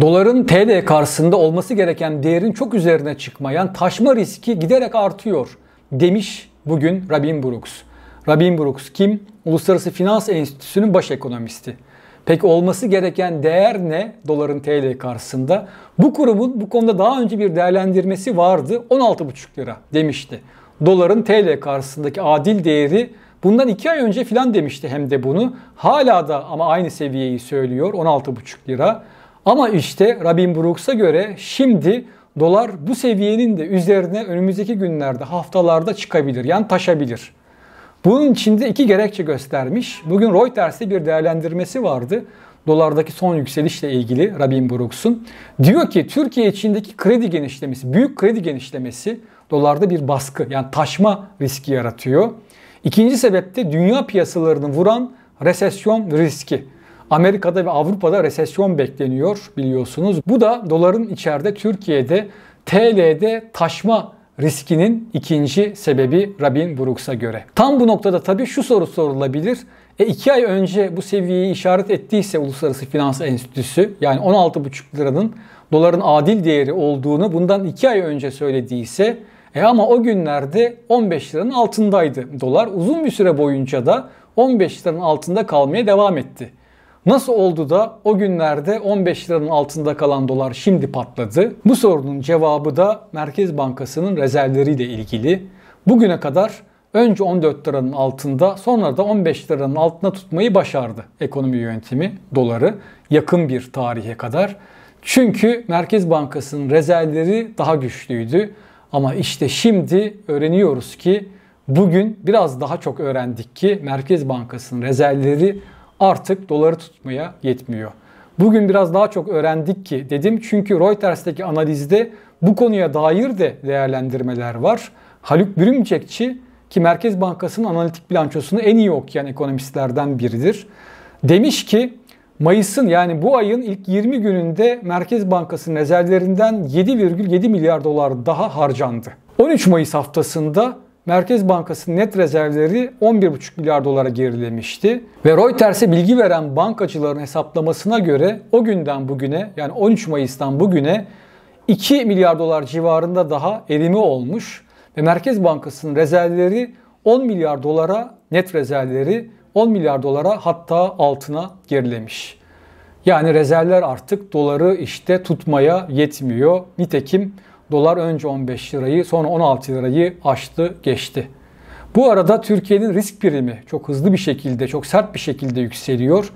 Doların TL karşısında olması gereken değerin çok üzerine çıkma yani taşma riski giderek artıyor demiş bugün Robin Brooks. Robin Brooks kim? Uluslararası Finans Enstitüsü'nün baş ekonomisti. Peki olması gereken değer ne doların TL karşısında? Bu kurumun bu konuda daha önce bir değerlendirmesi vardı. 16,5 lira demişti. Doların TL karşısındaki adil değeri bundan 2 ay önce filan demişti hem de bunu. Hala da ama aynı seviyeyi söylüyor 16,5 lira. Ama işte Robin Brooks'a göre şimdi dolar bu seviyenin de üzerine önümüzdeki günlerde, haftalarda çıkabilir. Yani taşabilir. Bunun için de iki gerekçe göstermiş. Bugün Reuters'te bir değerlendirmesi vardı. Dolardaki son yükselişle ilgili Robin Brooks'un. Diyor ki Türkiye içindeki kredi genişlemesi, büyük kredi genişlemesi dolarda bir baskı yani taşma riski yaratıyor. İkinci sebep de dünya piyasalarını vuran resesyon riski. Amerika'da ve Avrupa'da resesyon bekleniyor biliyorsunuz. Bu da doların içeride Türkiye'de TL'de taşma riskinin ikinci sebebi Rabin Brooks'a göre. Tam bu noktada tabii şu soru sorulabilir. E iki ay önce bu seviyeyi işaret ettiyse Uluslararası Finans Enstitüsü yani 16,5 liranın doların adil değeri olduğunu bundan iki ay önce söylediyse e ama o günlerde 15 liranın altındaydı dolar. Uzun bir süre boyunca da 15 liranın altında kalmaya devam etti. Nasıl oldu da o günlerde 15 liranın altında kalan dolar şimdi patladı? Bu sorunun cevabı da Merkez Bankası'nın rezervleriyle ilgili. Bugüne kadar önce 14 liranın altında sonra da 15 liranın altına tutmayı başardı ekonomi yönetimi doları yakın bir tarihe kadar. Çünkü Merkez Bankası'nın rezervleri daha güçlüydü. Ama işte şimdi öğreniyoruz ki bugün biraz daha çok öğrendik ki Merkez Bankası'nın rezervleri artık doları tutmaya yetmiyor. Bugün biraz daha çok öğrendik ki dedim çünkü Reuters'teki analizde bu konuya dair de değerlendirmeler var. Haluk Bürümcekçi ki Merkez Bankası'nın analitik bilançosunu en iyi okuyan ekonomistlerden biridir. Demiş ki Mayıs'ın yani bu ayın ilk 20 gününde Merkez Bankası rezervlerinden 7,7 milyar dolar daha harcandı. 13 Mayıs haftasında Merkez Bankası net rezervleri 11,5 milyar dolara gerilemişti. Ve Reuters'e bilgi veren bankacıların hesaplamasına göre o günden bugüne yani 13 Mayıs'tan bugüne 2 milyar dolar civarında daha erimi olmuş ve Merkez Bankası'nın rezervleri 10 milyar dolara net rezervleri 10 milyar dolara hatta altına gerilemiş. Yani rezervler artık doları işte tutmaya yetmiyor. Nitekim Dolar önce 15 lirayı sonra 16 lirayı aştı geçti. Bu arada Türkiye'nin risk birimi çok hızlı bir şekilde, çok sert bir şekilde yükseliyor.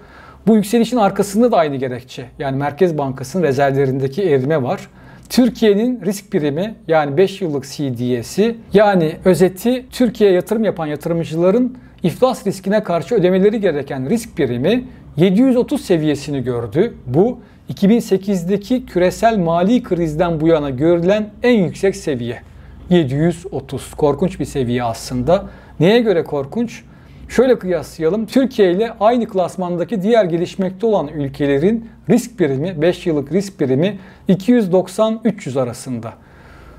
Bu yükselişin arkasında da aynı gerekçe. Yani Merkez Bankası'nın rezervlerindeki erime var. Türkiye'nin risk birimi, yani 5 yıllık CDS'i yani özeti Türkiye'ye yatırım yapan yatırımcıların iflas riskine karşı ödemeleri gereken risk birimi 730 seviyesini gördü. Bu 2008'deki küresel mali krizden bu yana görülen en yüksek seviye. 730 korkunç bir seviye aslında. Neye göre korkunç? Şöyle kıyaslayalım. Türkiye ile aynı klasmandaki diğer gelişmekte olan ülkelerin risk birimi 5 yıllık risk birimi 290-300 arasında.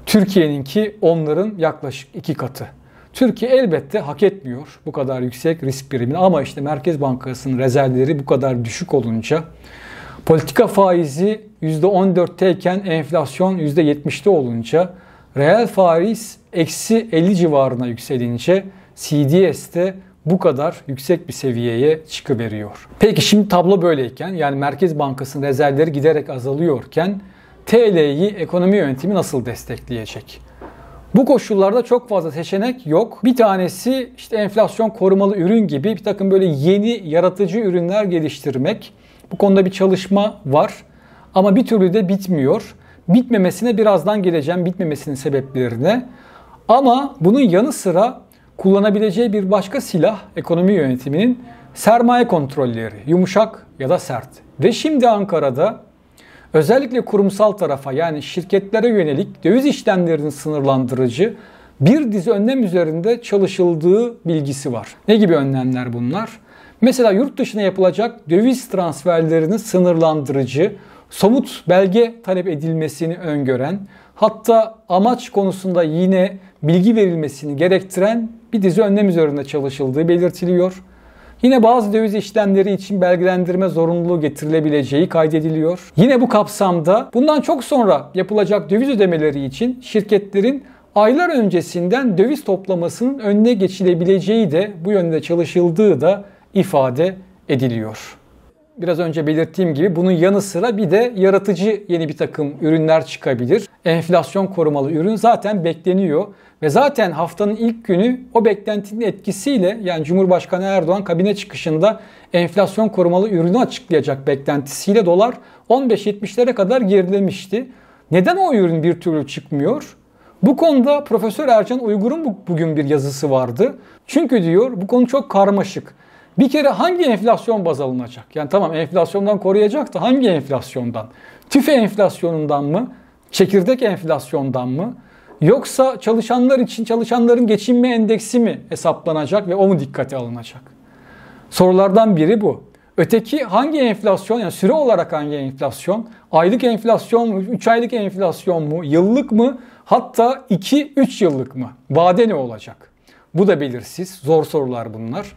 Türkiye'ninki onların yaklaşık 2 katı. Türkiye elbette hak etmiyor bu kadar yüksek risk birimini ama işte Merkez Bankası'nın rezervleri bu kadar düşük olunca Politika faizi %14'teyken enflasyon %70'te olunca reel faiz eksi 50 civarına yükselince de bu kadar yüksek bir seviyeye çıkıveriyor. Peki şimdi tablo böyleyken yani Merkez Bankası'nın rezervleri giderek azalıyorken TL'yi ekonomi yönetimi nasıl destekleyecek? Bu koşullarda çok fazla seçenek yok. Bir tanesi işte enflasyon korumalı ürün gibi bir takım böyle yeni yaratıcı ürünler geliştirmek bu konuda bir çalışma var ama bir türlü de bitmiyor. Bitmemesine birazdan geleceğim, bitmemesinin sebeplerine. Ama bunun yanı sıra kullanabileceği bir başka silah ekonomi yönetiminin sermaye kontrolleri, yumuşak ya da sert. Ve şimdi Ankara'da özellikle kurumsal tarafa yani şirketlere yönelik döviz işlemlerinin sınırlandırıcı bir dizi önlem üzerinde çalışıldığı bilgisi var. Ne gibi önlemler bunlar? Mesela yurt dışına yapılacak döviz transferlerini sınırlandırıcı, somut belge talep edilmesini öngören, hatta amaç konusunda yine bilgi verilmesini gerektiren bir dizi önlem üzerinde çalışıldığı belirtiliyor. Yine bazı döviz işlemleri için belgelendirme zorunluluğu getirilebileceği kaydediliyor. Yine bu kapsamda bundan çok sonra yapılacak döviz ödemeleri için şirketlerin aylar öncesinden döviz toplamasının önüne geçilebileceği de bu yönde çalışıldığı da ifade ediliyor. Biraz önce belirttiğim gibi bunun yanı sıra bir de yaratıcı yeni bir takım ürünler çıkabilir. Enflasyon korumalı ürün zaten bekleniyor ve zaten haftanın ilk günü o beklentinin etkisiyle yani Cumhurbaşkanı Erdoğan kabine çıkışında enflasyon korumalı ürünü açıklayacak beklentisiyle dolar 15.70'lere kadar gerilemişti. Neden o ürün bir türlü çıkmıyor? Bu konuda Profesör Ercan Uygur'un bugün bir yazısı vardı. Çünkü diyor bu konu çok karmaşık. Bir kere hangi enflasyon baz alınacak? Yani tamam enflasyondan koruyacak da hangi enflasyondan? TÜFE enflasyonundan mı? Çekirdek enflasyondan mı? Yoksa çalışanlar için çalışanların geçinme endeksi mi hesaplanacak ve o mu dikkate alınacak? Sorulardan biri bu. Öteki hangi enflasyon, yani süre olarak hangi enflasyon? Aylık enflasyon mu, 3 aylık enflasyon mu, yıllık mı, hatta 2-3 yıllık mı? Vade ne olacak? Bu da belirsiz, zor sorular bunlar.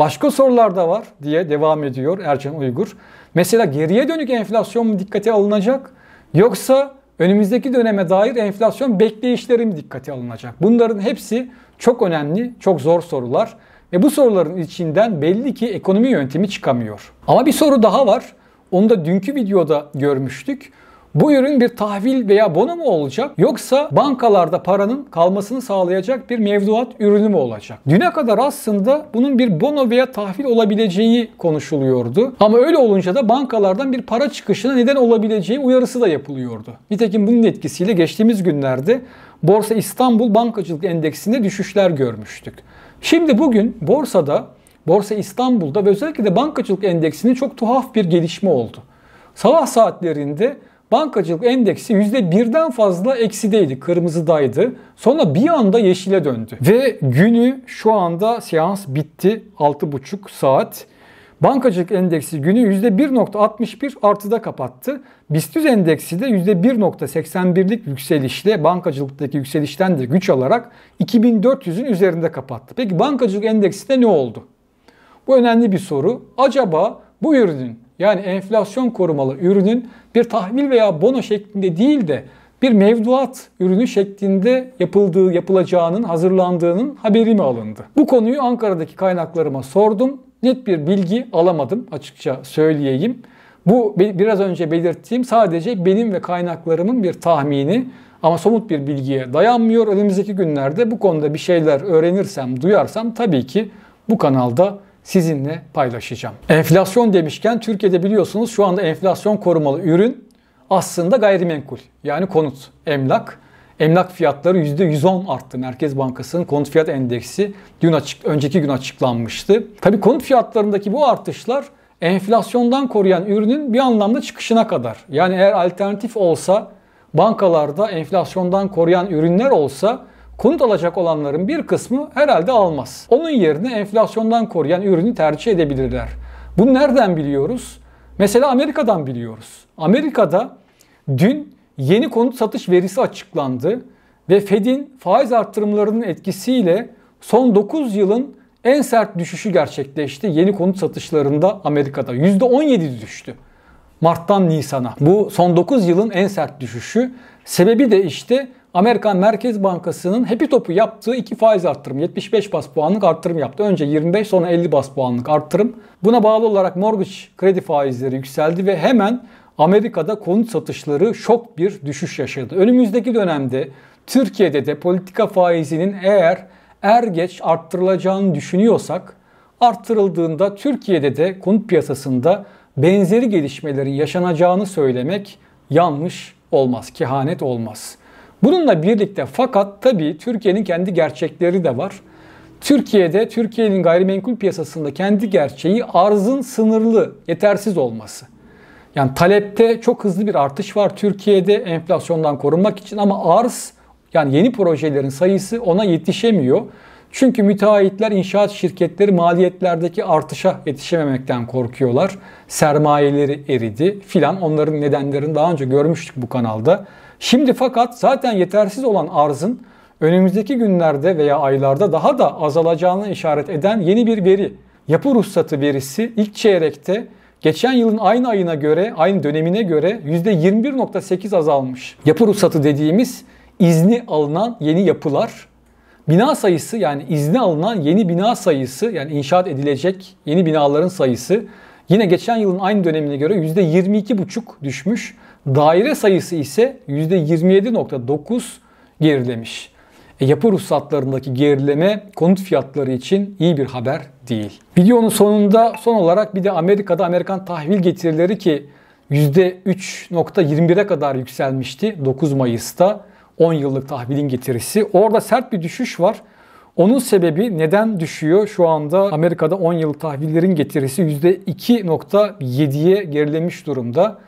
Başka sorular da var diye devam ediyor Ercan Uygur. Mesela geriye dönük enflasyon mu dikkate alınacak yoksa önümüzdeki döneme dair enflasyon bekleyişleri mi dikkate alınacak? Bunların hepsi çok önemli, çok zor sorular ve bu soruların içinden belli ki ekonomi yöntemi çıkamıyor. Ama bir soru daha var. Onu da dünkü videoda görmüştük. Bu ürün bir tahvil veya bono mu olacak yoksa bankalarda paranın kalmasını sağlayacak bir mevduat ürünü mü olacak? Düne kadar aslında bunun bir bono veya tahvil olabileceği konuşuluyordu. Ama öyle olunca da bankalardan bir para çıkışına neden olabileceği uyarısı da yapılıyordu. Nitekim bunun etkisiyle geçtiğimiz günlerde Borsa İstanbul Bankacılık Endeksinde düşüşler görmüştük. Şimdi bugün borsada, Borsa İstanbul'da ve özellikle de bankacılık endeksinde çok tuhaf bir gelişme oldu. Sabah saatlerinde bankacılık endeksi %1'den fazla eksideydi, kırmızıdaydı. Sonra bir anda yeşile döndü. Ve günü şu anda seans bitti 6,5 saat. Bankacılık endeksi günü %1.61 artıda kapattı. BIST endeksi de %1.81'lik yükselişle bankacılıktaki yükselişten de güç alarak 2400'ün üzerinde kapattı. Peki bankacılık endeksinde ne oldu? Bu önemli bir soru. Acaba bu ürünün yani enflasyon korumalı ürünün bir tahvil veya bono şeklinde değil de bir mevduat ürünü şeklinde yapıldığı, yapılacağının, hazırlandığının haberi mi alındı? Bu konuyu Ankara'daki kaynaklarıma sordum. Net bir bilgi alamadım açıkça söyleyeyim. Bu biraz önce belirttiğim sadece benim ve kaynaklarımın bir tahmini ama somut bir bilgiye dayanmıyor. Önümüzdeki günlerde bu konuda bir şeyler öğrenirsem, duyarsam tabii ki bu kanalda sizinle paylaşacağım. Enflasyon demişken Türkiye'de biliyorsunuz şu anda enflasyon korumalı ürün aslında gayrimenkul yani konut, emlak. Emlak fiyatları %110 arttı. Merkez Bankası'nın konut fiyat endeksi dün açık, önceki gün açıklanmıştı. Tabi konut fiyatlarındaki bu artışlar enflasyondan koruyan ürünün bir anlamda çıkışına kadar. Yani eğer alternatif olsa bankalarda enflasyondan koruyan ürünler olsa konut alacak olanların bir kısmı herhalde almaz. Onun yerine enflasyondan koruyan ürünü tercih edebilirler. Bunu nereden biliyoruz? Mesela Amerika'dan biliyoruz. Amerika'da dün yeni konut satış verisi açıklandı ve Fed'in faiz arttırımlarının etkisiyle son 9 yılın en sert düşüşü gerçekleşti. Yeni konut satışlarında Amerika'da %17 düştü. Mart'tan Nisan'a. Bu son 9 yılın en sert düşüşü. Sebebi de işte Amerikan Merkez Bankası'nın hepi topu yaptığı iki faiz arttırım. 75 bas puanlık arttırım yaptı. Önce 25 sonra 50 bas puanlık arttırım. Buna bağlı olarak mortgage kredi faizleri yükseldi ve hemen Amerika'da konut satışları şok bir düşüş yaşadı. Önümüzdeki dönemde Türkiye'de de politika faizinin eğer er geç arttırılacağını düşünüyorsak arttırıldığında Türkiye'de de konut piyasasında benzeri gelişmelerin yaşanacağını söylemek yanlış olmaz, kehanet olmaz. Bununla birlikte fakat tabii Türkiye'nin kendi gerçekleri de var. Türkiye'de Türkiye'nin gayrimenkul piyasasında kendi gerçeği arzın sınırlı, yetersiz olması. Yani talepte çok hızlı bir artış var Türkiye'de enflasyondan korunmak için ama arz yani yeni projelerin sayısı ona yetişemiyor. Çünkü müteahhitler, inşaat şirketleri maliyetlerdeki artışa yetişememekten korkuyorlar. Sermayeleri eridi filan. Onların nedenlerini daha önce görmüştük bu kanalda. Şimdi fakat zaten yetersiz olan arzın önümüzdeki günlerde veya aylarda daha da azalacağını işaret eden yeni bir veri. Yapı ruhsatı verisi ilk çeyrekte geçen yılın aynı ayına göre, aynı dönemine göre %21.8 azalmış. Yapı ruhsatı dediğimiz izni alınan yeni yapılar, bina sayısı yani izni alınan yeni bina sayısı yani inşaat edilecek yeni binaların sayısı Yine geçen yılın aynı dönemine göre %22,5 düşmüş. Daire sayısı ise %27,9 gerilemiş. E, yapı ruhsatlarındaki gerileme konut fiyatları için iyi bir haber değil. Videonun sonunda son olarak bir de Amerika'da Amerikan tahvil getirileri ki %3.21'e kadar yükselmişti 9 Mayıs'ta 10 yıllık tahvilin getirisi. Orada sert bir düşüş var. Onun sebebi neden düşüyor? Şu anda Amerika'da 10 yıl tahvillerin getirisi %2.7'ye gerilemiş durumda.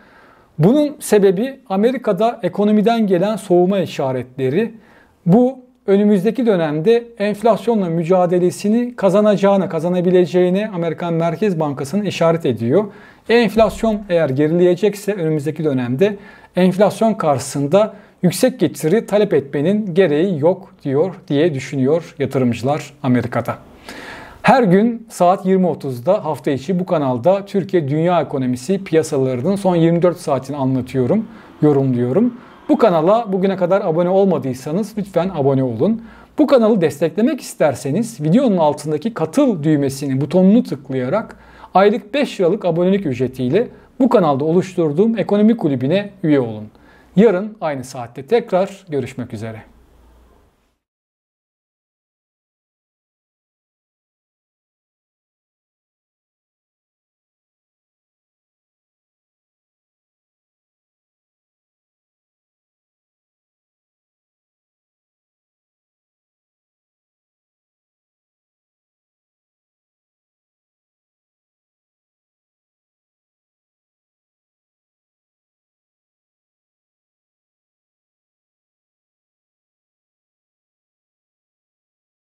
Bunun sebebi Amerika'da ekonomiden gelen soğuma işaretleri. Bu önümüzdeki dönemde enflasyonla mücadelesini kazanacağına, kazanabileceğine Amerikan Merkez Bankası'nın işaret ediyor. Enflasyon eğer gerileyecekse önümüzdeki dönemde enflasyon karşısında yüksek getiri talep etmenin gereği yok diyor diye düşünüyor yatırımcılar Amerika'da. Her gün saat 20.30'da hafta içi bu kanalda Türkiye dünya ekonomisi piyasalarının son 24 saatini anlatıyorum, yorumluyorum. Bu kanala bugüne kadar abone olmadıysanız lütfen abone olun. Bu kanalı desteklemek isterseniz videonun altındaki katıl düğmesini butonunu tıklayarak aylık 5 liralık abonelik ücretiyle bu kanalda oluşturduğum ekonomi kulübüne üye olun. Yarın aynı saatte tekrar görüşmek üzere.